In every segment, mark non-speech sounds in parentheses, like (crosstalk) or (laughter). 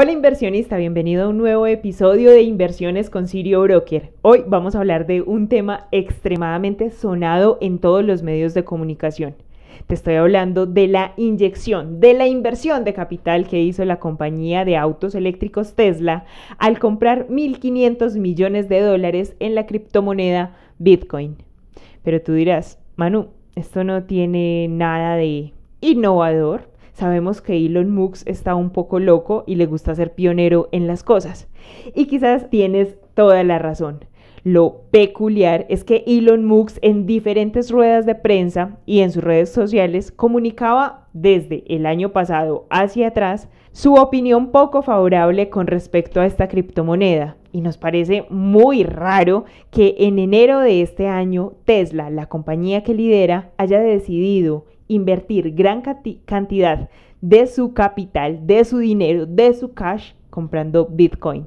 Hola inversionista, bienvenido a un nuevo episodio de Inversiones con Sirio Broker. Hoy vamos a hablar de un tema extremadamente sonado en todos los medios de comunicación. Te estoy hablando de la inyección, de la inversión de capital que hizo la compañía de autos eléctricos Tesla al comprar 1.500 millones de dólares en la criptomoneda Bitcoin. Pero tú dirás, Manu, esto no tiene nada de innovador. Sabemos que Elon Musk está un poco loco y le gusta ser pionero en las cosas. Y quizás tienes toda la razón. Lo peculiar es que Elon Musk en diferentes ruedas de prensa y en sus redes sociales comunicaba desde el año pasado hacia atrás su opinión poco favorable con respecto a esta criptomoneda. Y nos parece muy raro que en enero de este año Tesla, la compañía que lidera, haya decidido invertir gran cantidad de su capital, de su dinero, de su cash comprando Bitcoin.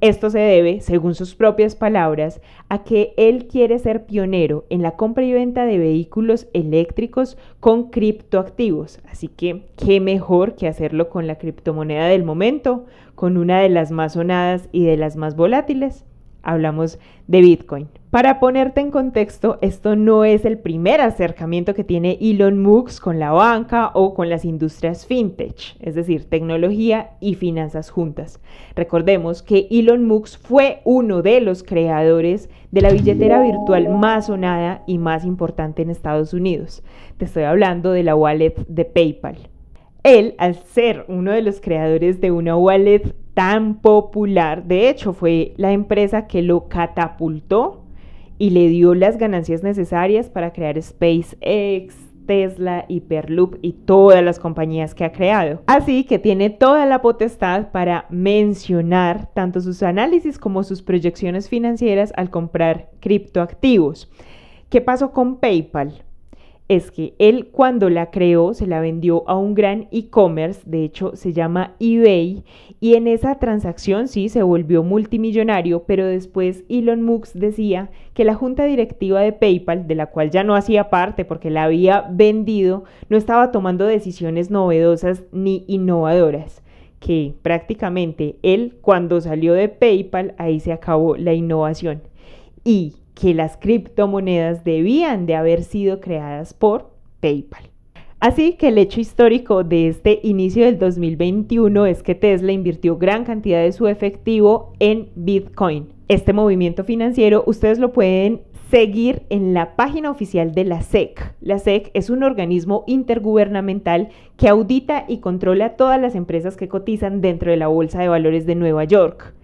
Esto se debe, según sus propias palabras, a que él quiere ser pionero en la compra y venta de vehículos eléctricos con criptoactivos. Así que, ¿qué mejor que hacerlo con la criptomoneda del momento, con una de las más sonadas y de las más volátiles? hablamos de Bitcoin. Para ponerte en contexto, esto no es el primer acercamiento que tiene Elon Musk con la banca o con las industrias fintech, es decir, tecnología y finanzas juntas. Recordemos que Elon Musk fue uno de los creadores de la billetera virtual más sonada y más importante en Estados Unidos. Te estoy hablando de la wallet de PayPal. Él, al ser uno de los creadores de una wallet tan popular. De hecho, fue la empresa que lo catapultó y le dio las ganancias necesarias para crear SpaceX, Tesla, Hyperloop y todas las compañías que ha creado. Así que tiene toda la potestad para mencionar tanto sus análisis como sus proyecciones financieras al comprar criptoactivos. ¿Qué pasó con PayPal? es que él cuando la creó se la vendió a un gran e-commerce, de hecho se llama eBay, y en esa transacción sí se volvió multimillonario, pero después Elon Musk decía que la junta directiva de PayPal, de la cual ya no hacía parte porque la había vendido, no estaba tomando decisiones novedosas ni innovadoras que prácticamente él cuando salió de PayPal ahí se acabó la innovación. Y que las criptomonedas debían de haber sido creadas por PayPal. Así que el hecho histórico de este inicio del 2021 es que Tesla invirtió gran cantidad de su efectivo en Bitcoin. Este movimiento financiero ustedes lo pueden seguir en la página oficial de la SEC. La SEC es un organismo intergubernamental que audita y controla todas las empresas que cotizan dentro de la Bolsa de Valores de Nueva York.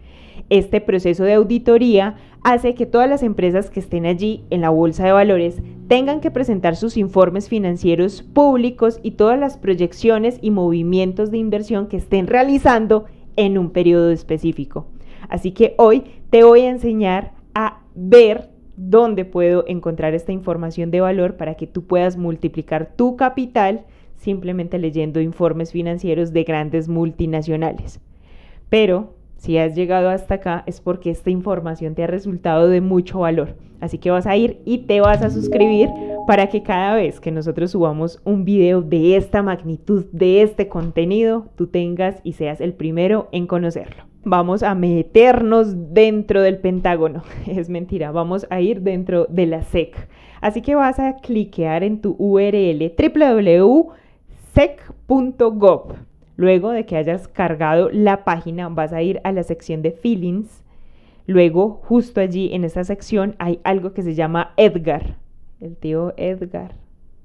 Este proceso de auditoría hace que todas las empresas que estén allí en la Bolsa de Valores tengan que presentar sus informes financieros públicos y todas las proyecciones y movimientos de inversión que estén realizando en un periodo específico. Así que hoy te voy a enseñar a ver dónde puedo encontrar esta información de valor para que tú puedas multiplicar tu capital simplemente leyendo informes financieros de grandes multinacionales. Pero si has llegado hasta acá es porque esta información te ha resultado de mucho valor. Así que vas a ir y te vas a suscribir para que cada vez que nosotros subamos un video de esta magnitud, de este contenido, tú tengas y seas el primero en conocerlo. Vamos a meternos dentro del Pentágono. (laughs) Es mentira, vamos a ir dentro de la SEC. Así que vas a cliquear en tu URL www.sec.gov Luego de que hayas cargado la página, vas a ir a la sección de Feelings. Luego, justo allí en esta sección, hay algo que se llama Edgar. El tío Edgar,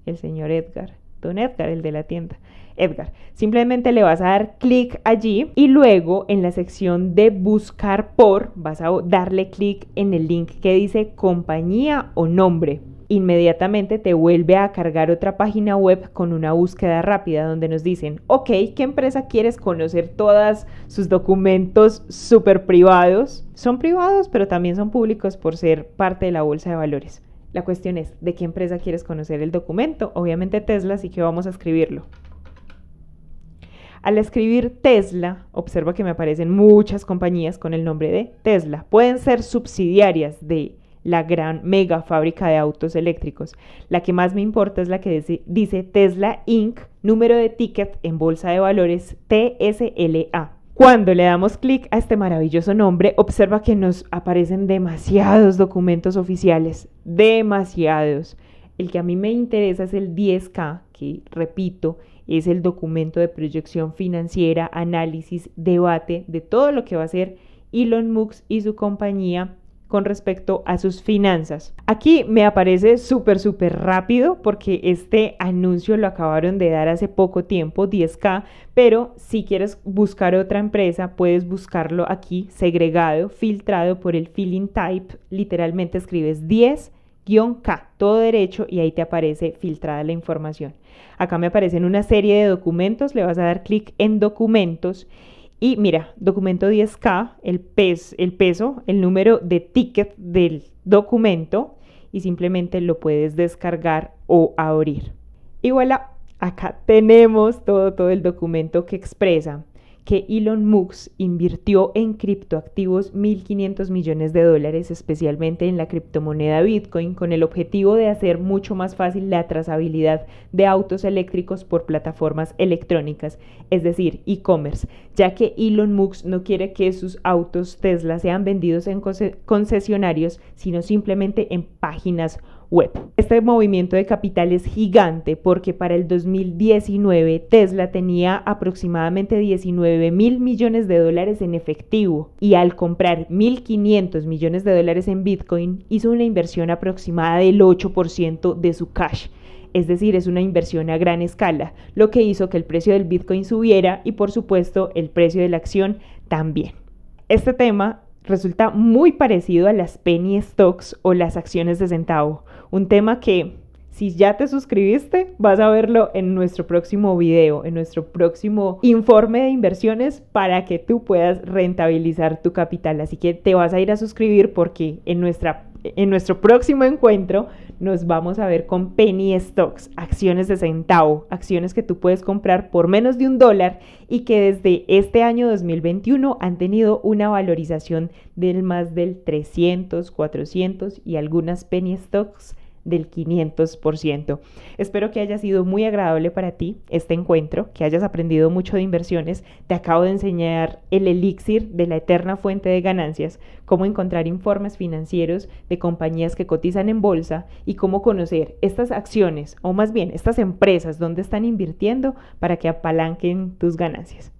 el señor Edgar, don Edgar, el de la tienda. Edgar. Simplemente le vas a dar clic allí y luego en la sección de buscar por vas a darle clic en el link que dice compañía o nombre inmediatamente te vuelve a cargar otra página web con una búsqueda rápida donde nos dicen, ok, ¿qué empresa quieres conocer todas sus documentos súper privados? Son privados, pero también son públicos por ser parte de la bolsa de valores. La cuestión es, ¿de qué empresa quieres conocer el documento? Obviamente Tesla, así que vamos a escribirlo. Al escribir Tesla, observa que me aparecen muchas compañías con el nombre de Tesla. Pueden ser subsidiarias de la gran mega fábrica de autos eléctricos. La que más me importa es la que dice, Tesla Inc., número de ticket en bolsa de valores TSLA. Cuando le damos clic a este maravilloso nombre, observa que nos aparecen demasiados documentos oficiales, demasiados. El que a mí me interesa es el 10K, que repito, es el documento de proyección financiera, análisis, debate de todo lo que va a hacer Elon Musk y su compañía con respecto a sus finanzas. Aquí me aparece súper, súper rápido porque este anuncio lo acabaron de dar hace poco tiempo, 10K, pero si quieres buscar otra empresa, puedes buscarlo aquí segregado, filtrado por el filling type, literalmente escribes 10 K, todo derecho, y ahí te aparece filtrada la información. Acá me aparecen una serie de documentos, le vas a dar clic en documentos y mira, documento 10K, el, el peso, el número de ticket del documento y simplemente lo puedes descargar o abrir. Y voilà, acá tenemos todo, todo el documento que expresa que Elon Musk invirtió en criptoactivos 1.500 millones de dólares, especialmente en la criptomoneda Bitcoin, con el objetivo de hacer mucho más fácil la trazabilidad de autos eléctricos por plataformas electrónicas, es decir, e-commerce, ya que Elon Musk no quiere que sus autos Tesla sean vendidos en concesionarios, sino simplemente en páginas este movimiento de capital es gigante porque para el 2019 Tesla tenía aproximadamente 19 mil millones de dólares en efectivo y al comprar 1.500 millones de dólares en Bitcoin hizo una inversión aproximada del 8% de su cash es decir, es una inversión a gran escala, lo que hizo que el precio del Bitcoin subiera y por supuesto el precio de la acción también. Este tema resulta muy parecido a las penny stocks o las acciones de centavo, un tema que si ya te suscribiste, vas a verlo en nuestro próximo video, en nuestro próximo informe de inversiones para que tú puedas rentabilizar tu capital. Así que te vas a ir a suscribir porque en nuestra en nuestro próximo encuentro nos vamos a ver con penny stocks, acciones de centavo, acciones que tú puedes comprar por menos de un dólar y que desde este año 2021 han tenido una valorización del más del 300, 400 y algunas penny stocks del 500%. Espero que haya sido muy agradable para ti este encuentro, que hayas aprendido mucho de inversiones. Te acabo de enseñar el elixir de la eterna fuente de ganancias, cómo encontrar informes financieros de compañías que cotizan en bolsa y cómo conocer estas acciones, o más bien estas empresas, donde están invirtiendo para que apalanquen tus ganancias.